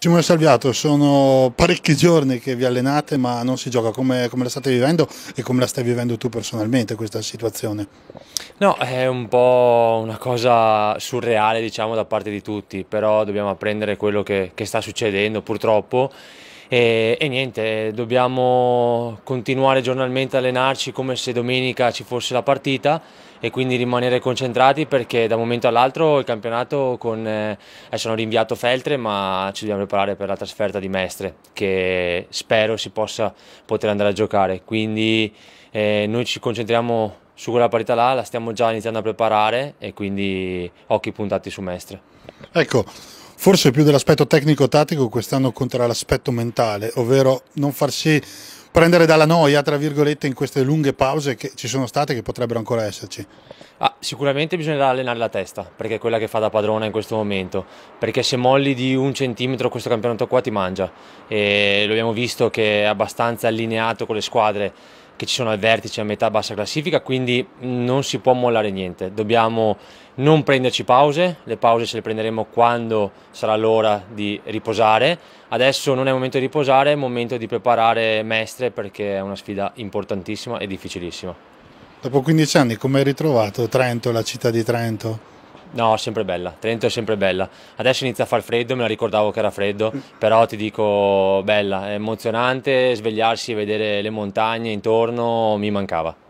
Simone Salviato, sono parecchi giorni che vi allenate ma non si gioca, come, come, la state vivendo e come la stai vivendo tu personalmente questa situazione? No, è un po' una cosa surreale diciamo da parte di tutti, però dobbiamo apprendere quello che, che sta succedendo purtroppo e, e niente, dobbiamo continuare giornalmente a allenarci come se domenica ci fosse la partita e quindi rimanere concentrati perché da un momento all'altro il campionato con, eh, adesso hanno rinviato Feltre ma ci dobbiamo preparare per la trasferta di Mestre che spero si possa poter andare a giocare quindi eh, noi ci concentriamo su quella parità là, la stiamo già iniziando a preparare e quindi occhi puntati su Mestre. Ecco, Forse più dell'aspetto tecnico-tattico quest'anno conterà l'aspetto mentale, ovvero non farsi prendere dalla noia, tra virgolette, in queste lunghe pause che ci sono state e che potrebbero ancora esserci? Ah, sicuramente bisognerà allenare la testa, perché è quella che fa da padrona in questo momento, perché se molli di un centimetro questo campionato qua ti mangia e lo abbiamo visto che è abbastanza allineato con le squadre che ci sono al vertice, a metà bassa classifica, quindi non si può mollare niente. Dobbiamo non prenderci pause, le pause ce le prenderemo quando sarà l'ora di riposare. Adesso non è il momento di riposare, è il momento di preparare Mestre perché è una sfida importantissima e difficilissima. Dopo 15 anni come hai ritrovato Trento, la città di Trento? No, sempre bella, Trento è sempre bella. Adesso inizia a far freddo, me la ricordavo che era freddo, però ti dico bella, è emozionante svegliarsi e vedere le montagne intorno, mi mancava.